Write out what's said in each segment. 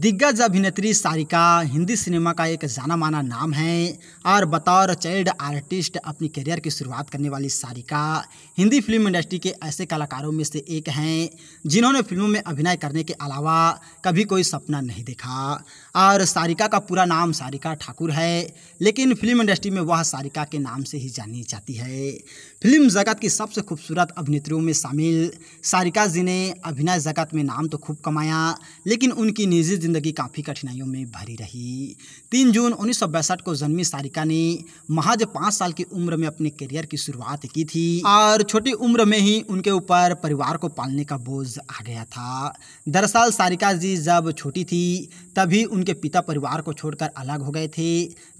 दिग्गज अभिनेत्री सारिका हिंदी सिनेमा का एक जाना माना नाम है और बतौर चाइल्ड आर्टिस्ट अपनी करियर की शुरुआत करने वाली सारिका हिंदी फिल्म इंडस्ट्री के ऐसे कलाकारों में से एक हैं जिन्होंने फिल्मों में अभिनय करने के अलावा कभी कोई सपना नहीं देखा और सारिका का पूरा नाम सारिका ठाकुर है लेकिन फिल्म इंडस्ट्री में वह सारिका के नाम से ही जानी जाती है फिल्म जगत की सबसे खूबसूरत अभिनेत्रियों में शामिल सारिका जी ने अभिनय जगत में नाम तो खूब कमाया लेकिन उनकी निजी ज़िंदगी काफ़ी कठिनाइयों में भरी रही तीन जून उन्नीस को जन्मी सारिका ने महज पाँच साल की उम्र में अपने करियर की शुरुआत की थी और छोटी उम्र में ही उनके ऊपर परिवार को पालने का बोझ आ गया था दरअसल सारिका जी जब छोटी थी तभी उनके पिता परिवार को छोड़कर अलग हो गए थे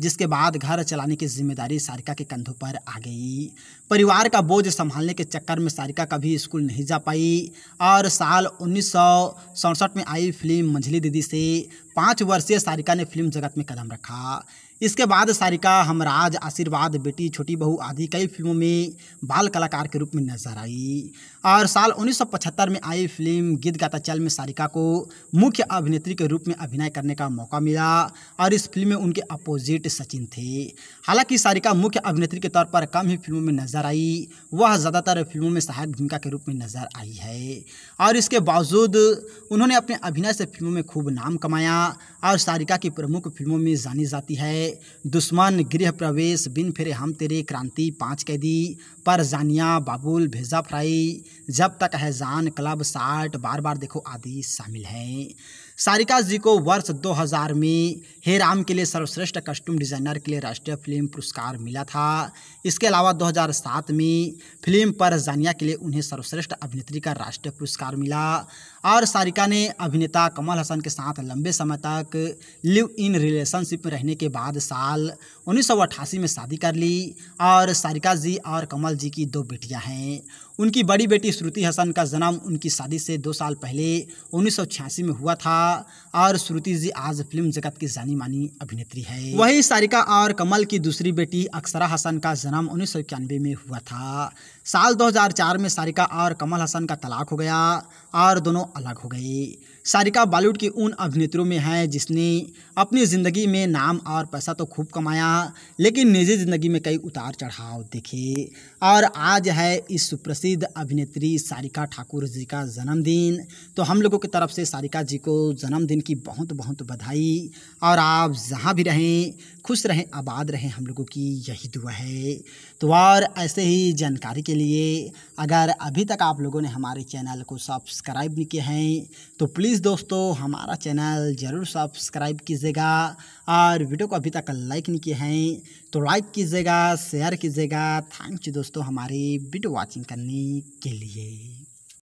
जिसके बाद घर चलाने की जिम्मेदारी सारिका के कंधों पर आ गई परिवार का बोझ संभालने के चक्कर में सारिका कभी स्कूल नहीं जा पाई और साल उन्नीस में आई फिल्म मंझली दीदी से पाँच वर्षीय सारिका ने फिल्म जगत में कदम रखा इसके बाद सारिका हमराज आशीर्वाद बेटी छोटी बहू आदि कई फिल्मों में बाल कलाकार के रूप में नजर आई और साल 1975 में आई फिल्म गीत गाता चल में सारिका को मुख्य अभिनेत्री के रूप में अभिनय करने का मौका मिला और इस फिल्म में उनके अपोजिट सचिन थे हालांकि सारिका मुख्य अभिनेत्री के तौर पर कम ही फिल्मों में नजर आई वह ज़्यादातर फिल्मों में सहायक भूमिका के रूप में नजर आई है और इसके बावजूद उन्होंने अपने अभिनय से फिल्मों में खूब नाम कमाया और सारिका की प्रमुख फिल्मों में जानी जाती है दुश्मन गृह प्रवेश बिन फिरे हम तेरे क्रांति पाँच कैदी पर जानिया बाबुल भेजा फ्राई जब तक है जान क्लब साठ बार बार देखो आदि शामिल हैं सारिका जी को वर्ष 2000 में हे राम के लिए सर्वश्रेष्ठ कस्ट्यूम डिजाइनर के लिए राष्ट्रीय फिल्म पुरस्कार मिला था इसके अलावा 2007 में फिल्म पर जानिया के लिए उन्हें सर्वश्रेष्ठ अभिनेत्री का राष्ट्रीय पुरस्कार मिला और सारिका ने अभिनेता कमल हसन के साथ लंबे समय तक लिव इन रिलेशनशिप में रहने के बाद साल उन्नीस में शादी कर ली और सारिका जी और कमल जी की दो बेटियाँ हैं उनकी बड़ी बेटी श्रुति हसन का जन्म उनकी शादी से दो साल पहले उन्नीस में हुआ था और श्रुति जी आज फिल्म जगत की जानी मानी अभिनेत्री है वही सारिका और कमल की दूसरी बेटी अक्षरा हसन का जन्म उन्नीस में हुआ था साल 2004 में सारिका और कमल हसन का तलाक हो गया और दोनों अलग हो गई सारिका बॉलीवुड की उन अभिनेत्रियों में हैं जिसने अपनी ज़िंदगी में नाम और पैसा तो खूब कमाया लेकिन निजी ज़िंदगी में कई उतार चढ़ाव देखे और आज है इस सुप्रसिद्ध अभिनेत्री सारिका ठाकुर जी का जन्मदिन तो हम लोगों की तरफ से सारिका जी को जन्मदिन की बहुत बहुत बधाई और आप जहाँ भी रहें खुश रहें आबाद रहें हम लोगों की यही दुआ है तो और ऐसे ही जानकारी के लिए अगर अभी तक आप लोगों ने हमारे चैनल को सब्सक्राइब नहीं किया है तो प्लीज़ प्लीज़ दोस्तों हमारा चैनल ज़रूर सब्सक्राइब कीजिएगा और वीडियो को अभी तक लाइक नहीं किया है तो लाइक कीजिएगा शेयर कीजिएगा थैंक यू दोस्तों हमारी वीडियो वाचिंग करने के लिए